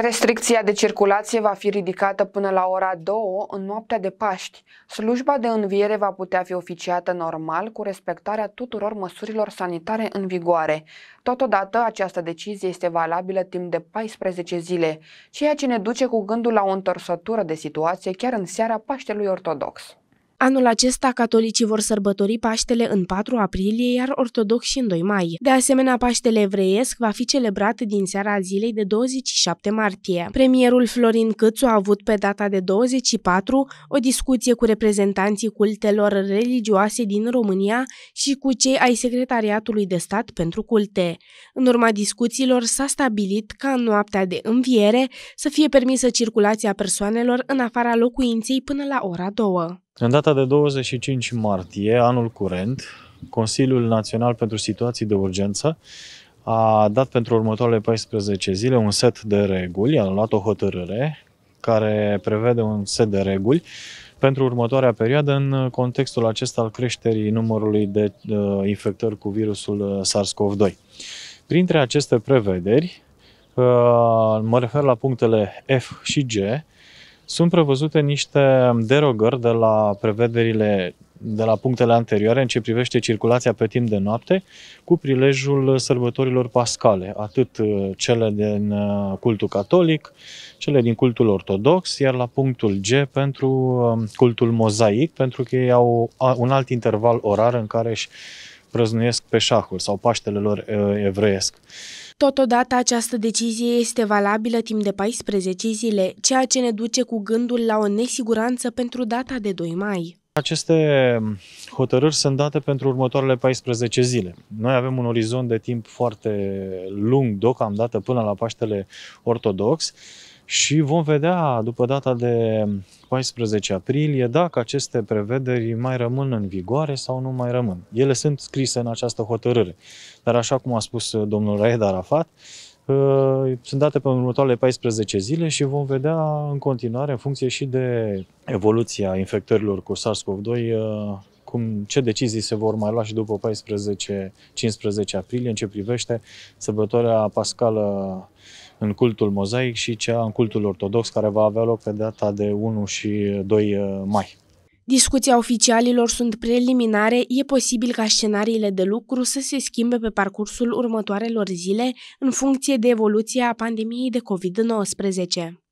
Restricția de circulație va fi ridicată până la ora 2 în noaptea de Paști. Slujba de înviere va putea fi oficiată normal cu respectarea tuturor măsurilor sanitare în vigoare. Totodată, această decizie este valabilă timp de 14 zile, ceea ce ne duce cu gândul la o întorsătură de situație chiar în seara Paștelui Ortodox. Anul acesta, catolicii vor sărbători Paștele în 4 aprilie, iar ortodoxii în 2 mai. De asemenea, Paștele evreiesc va fi celebrat din seara zilei de 27 martie. Premierul Florin Câțu a avut pe data de 24 o discuție cu reprezentanții cultelor religioase din România și cu cei ai Secretariatului de Stat pentru Culte. În urma discuțiilor s-a stabilit ca în noaptea de înviere să fie permisă circulația persoanelor în afara locuinței până la ora 2. În data de 25 martie, anul curent, Consiliul Național pentru Situații de Urgență a dat pentru următoarele 14 zile un set de reguli, a luat o hotărâre care prevede un set de reguli pentru următoarea perioadă în contextul acesta al creșterii numărului de uh, infectări cu virusul uh, SARS-CoV-2. Printre aceste prevederi, uh, mă refer la punctele F și G, sunt prevăzute niște derogări de la prevederile de la punctele anterioare în ce privește circulația pe timp de noapte cu prilejul sărbătorilor pascale, atât uh, cele din uh, cultul catolic, cele din cultul ortodox, iar la punctul G pentru um, cultul mozaic, pentru că ei au un alt interval orar în care își prăznuiesc pe șahul sau Paștele lor evreiesc. Totodată, această decizie este valabilă timp de 14 zile, ceea ce ne duce cu gândul la o nesiguranță pentru data de 2 mai. Aceste hotărâri sunt date pentru următoarele 14 zile. Noi avem un orizont de timp foarte lung, deocamdată până la Paștele Ortodox, și vom vedea după data de 14 aprilie dacă aceste prevederi mai rămân în vigoare sau nu mai rămân. Ele sunt scrise în această hotărâre. Dar așa cum a spus domnul Raed Arafat, uh, sunt date pe următoarele 14 zile și vom vedea în continuare, în funcție și de evoluția infectărilor cu SARS-CoV-2, uh, cum, ce decizii se vor mai lua și după 14-15 aprilie în ce privește sărbătoarea pascală în cultul mozaic și cea în cultul ortodox care va avea loc pe data de 1 și 2 uh, mai. Discuția oficialilor sunt preliminare, e posibil ca scenariile de lucru să se schimbe pe parcursul următoarelor zile în funcție de evoluția pandemiei de COVID-19.